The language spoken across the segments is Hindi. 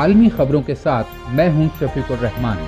आलमी खबरों के साथ मैं हूं शफीकुर रहमान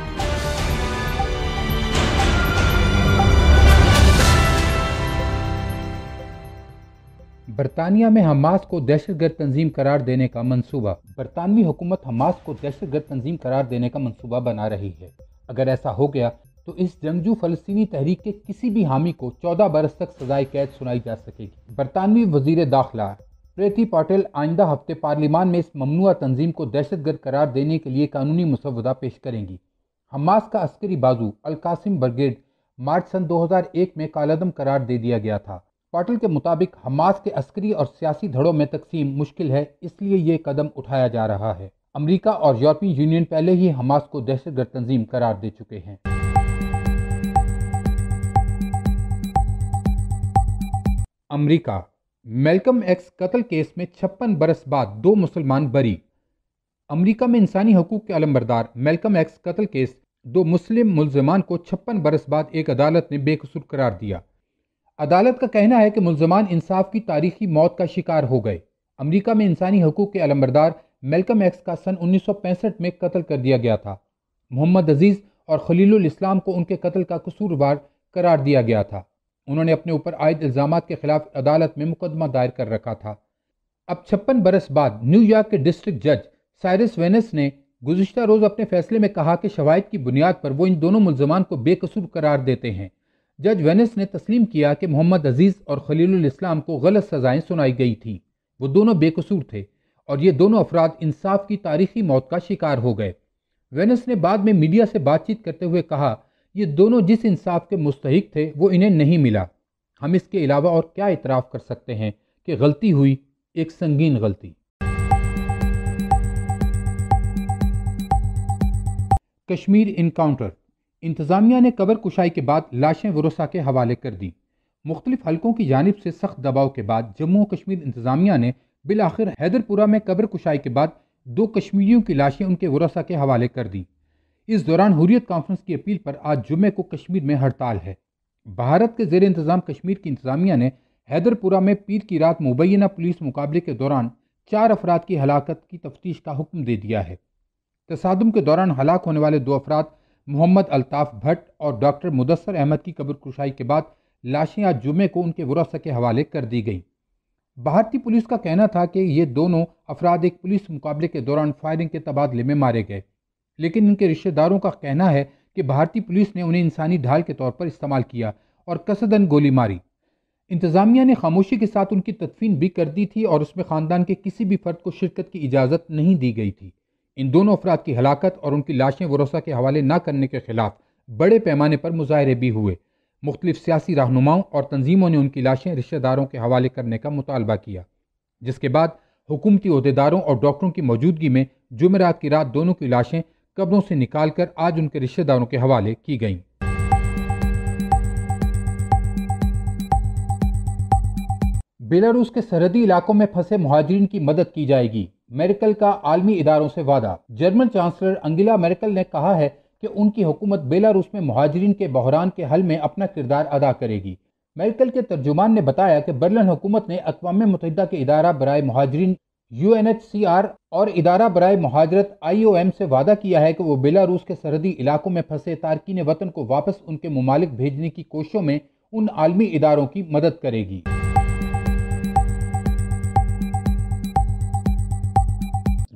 बरतानिया में हमास को दहशत गर्द तंजीम करार देने का मंसूबा बरतानवी हुकूमत हमास को दहशत गर्द तंजीम करार देने का मंसूबा बना रही है अगर ऐसा हो गया तो इस जंगजू फलस्तीनी तहरीक के किसी भी हामी को 14 बरस तक सजाए कैद सुनाई जा सकेगी बरतानवी वजीर दाखिला प्रेती पाटिल आइंदा हफ्ते पार्लियामान में इस ममनुआ तंजीम को दहशतगर्द करार देने के लिए कानूनी मुसवदा पेश करेंगी हमास का अस्करी बाजू अलकासिम ब्रिगेड मार्च सन 2001 में कालदम करार दे दिया गया था पाटिल के मुताबिक हमास के अस्करी और सियासी धड़ों में तकसीम मुश्किल है इसलिए ये कदम उठाया जा रहा है अमरीका और यूरोपीय यूनियन पहले ही हमास को दहशतगर्द तंजीम करार दे चुके हैं अमरीका मेलकम एक्स कत्ल केस में छप्पन बरस बाद दो मुसलमान बरी अमेरिका में इंसानी हकूक़ के अलमबरदार मेलकम एक्स कत्ल केस दो मुस्लिम मुलजमान को छप्पन बरस बाद एक अदालत ने बेकसूर करार दिया अदालत का कहना है कि मुलजमान इंसाफ की तारीखी मौत का शिकार हो गए अमरीका में इंसानी हकूक़ के अलमबरदार मेलकम एक्स का सन 1965 में कत्ल कर दिया गया था मोहम्मद अजीज़ और खलील इस्लाम को उनके कत्ल का कसूरवार करार दिया गया था उन्होंने अपने ऊपर आयद इल्ज़ाम के खिलाफ अदालत में मुकदमा दायर कर रखा था अब छप्पन बरस बाद न्यूयॉर्क के डिस्ट्रिक्ट जज साइरस वेनस ने गुजशत रोज़ अपने फैसले में कहा कि शवायद की बुनियाद पर वो इन दोनों मुलजमान को बेकसूर करार देते हैं जज वेनस ने तस्लीम किया कि मोहम्मद अजीज़ और खलील इस्लाम को गलत सजाएं सुनाई गई थी वो दोनों बेकसूर थे और ये दोनों अफराद इंसाफ की तारीखी मौत का शिकार हो गए वेनस ने बाद में मीडिया से बातचीत करते हुए कहा ये दोनों जिस इंसाफ के मुस्तक थे वो इन्हें नहीं मिला हम इसके अलावा और क्या इतराफ़ कर सकते हैं कि गलती हुई एक संगीन गलती कश्मीर इनकाउंटर इंतज़ामिया ने कबर कुशाई के बाद लाशें वरोसा के हवाले कर दी मुख्तलिफ हलकों की जानब से सख्त दबाव के बाद जम्मू कश्मीर इंतज़ामिया ने बिल आखिर हैदरपुरा में कबर कुशाई के बाद दो कश्मीरियों की लाशें उनके वरसा के हवाले कर दी इस दौरान हुरियत कॉन्फ्रेंस की अपील पर आज जुमे को कश्मीर में हड़ताल है भारत के जेर इंतजाम कश्मीर की इंतजामिया ने हैदरपुरा में पीर की रात मुबैना पुलिस मुकाबले के दौरान चार अफराद की हलाकत की तफ्तीश का हुक्म दे दिया है तसादम के दौरान हलाक होने वाले दो अफराद मोहम्मद अल्ताफ भट्ट और डॉक्टर मुदसर अहमद की कब्र कुशाई के बाद लाशें आज जुमे को उनके वरसा के हवाले कर दी गईं भारतीय पुलिस का कहना था कि ये दोनों अफराद एक पुलिस मुकाबले के दौरान फायरिंग के तबादले में मारे गए लेकिन उनके रिश्तेदारों का कहना है कि भारतीय पुलिस ने उन्हें इंसानी ढाल के तौर पर इस्तेमाल किया और कसदन गोली मारी इंतज़ामिया ने खामोशी के साथ उनकी तदफीन भी कर दी थी और उसमें ख़ानदान के किसी भी फर्द को शिरकत की इजाज़त नहीं दी गई थी इन दोनों अफराद की हलाकत और उनकी लाशें वरोसा के हवाले न करने के खिलाफ बड़े पैमाने पर मुजाहरे भी हुए मुख्तलिफ सियासी रहनुमाओं और तंजीमों ने उनकी लाशें रिश्तेदारों के हवाले करने का मुतालबा किया जिसके बाद हुकूमती अहदेदारों और डॉक्टरों की मौजूदगी में जुमेरात की रात दोनों की लाशें कब्रों से निकालकर आज उनके रिश्तेदारों के हवाले की गई बेलारूस के सरहदी इलाकों में फंसे मुहाजरीन की मदद की जाएगी मेरिकल का आलमी इदारों से वादा जर्मन चांसलर अंगिला मेरिकल ने कहा है कि उनकी हुकूमत बेलारूस में महाजरीन के बहरान के हल में अपना किरदार अदा करेगी मेरिकल के तर्जुमान ने बताया कि बर्लिन हुकूमत ने अकवा मुतहदा के इदारा बरए महाजरीन आर और इदारा बरए महाजरत एम से वादा किया है कि वो बेलारूस के सरहदी इलाकों में फंसे तारकिन वतन को वापस उनके ममालिक भेजने की कोशिशों में उन आलमी इदारों की मदद करेगी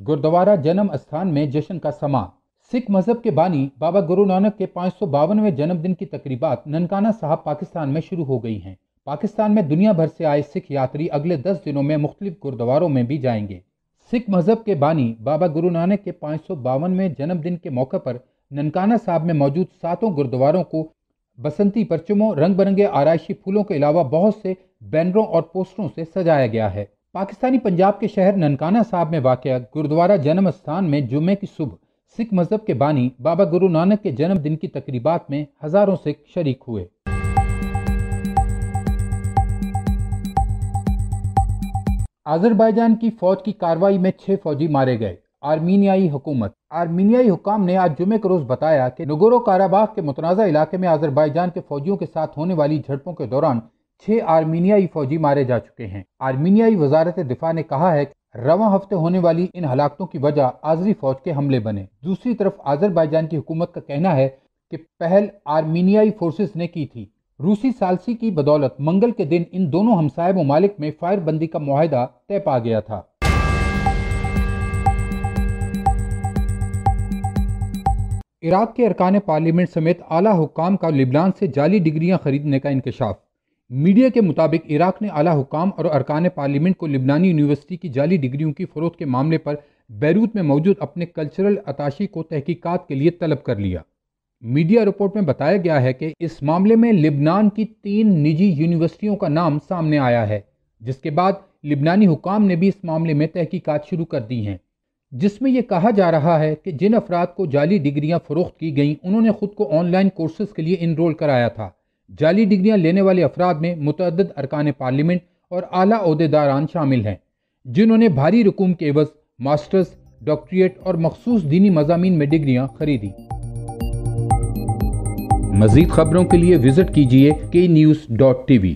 गुरुद्वारा जन्म स्थान में जश्न का समा सिख मजहब के बानी बाबा गुरु नानक के पाँच सौ बावनवे जन्मदिन की तकरीबा ननकाना साहब पाकिस्तान में शुरू हो गई हैं पाकिस्तान में दुनिया भर से आए सिख यात्री अगले दस दिनों में मुख्तलिफ गुरुद्वारों में भी जाएंगे सिख मज़हब के बानी बाबा गुरु नानक के पाँच बावनवे जन्मदिन के मौके पर ननकाना साहब में मौजूद सातों गुरुद्वारों को बसंती परचमों रंग बिरंगे आरायशी फूलों के अलावा बहुत से बैनरों और पोस्टरों से सजाया गया है पाकिस्तानी पंजाब के शहर ननकाना साहब में वाक़ गुरुद्वारा जन्म स्थान में जुमे की सुबह सिख मज़हब के बानी बाबा गुरु नानक के जन्मदिन की तकरीबात में हज़ारों सिख शरीक हुए आज़रबाईजान की फौज की कार्रवाई में छह फौजी मारे गए आर्मीनियाई हुकूमत आर्मीनियाई हुकाम ने आज जुमे के रोज़ बताया कि नगोरो काराबाग के मुतनाज़ा इलाके में आज़रबाईजान के फौजियों के साथ होने वाली झड़पों के दौरान छह आर्मीनियाई फौजी मारे जा चुके हैं आर्मीनियाई वजारत दिफा ने कहा है रवा हफ्ते होने वाली इन हलाकतों की वजह आजरी फौज के हमले बने दूसरी तरफ आज़रबाईजान की हुकूमत का कहना है कि पहल आर्मीनियाई फोर्सेस ने की थी रूसी सालसी की बदौलत मंगल के दिन इन दोनों हमसाय ममालिक में फायरबंदी का माहिदा तय पा गया था इराक के अरकान पार्लियामेंट समेत आला हुकाम का लिबनान से जाली डिग्रियां खरीदने का इंकशाफ मीडिया के मुताबिक इराक ने आला हुकाम और अरकान पार्लियामेंट को लिबनानी यूनिवर्सिटी की जाली डिग्रियों की फरोख के मामले पर बैरूत में मौजूद अपने कल्चरल अताशी को तहकीकात के लिए तलब कर लिया मीडिया रिपोर्ट में बताया गया है कि इस मामले में लिबनान की तीन निजी यूनिवर्सिटियों का नाम सामने आया है जिसके बाद लिबनानी हुकाम ने भी इस मामले में तहकीकात शुरू कर दी हैं जिसमें यह कहा जा रहा है कि जिन अफराद को जाली डिग्रियां फ़रोख्त की गईं उन्होंने ख़ुद को ऑनलाइन कोर्सेज के लिए इनरोल कराया था जाली डिग्रियां लेने वाले अफराद में मुतद अरकान पार्लियामेंट और आला अहदेदारान शामिल हैं जिन्होंने भारी रकूम के एवज मास्टर्स डॉक्ट्रिएट और मखसूस दीनी मजामी में डिग्रियाँ खरीदी मजीद खबरों के लिए विजिट कीजिए के न्यूज़ डॉट टीवी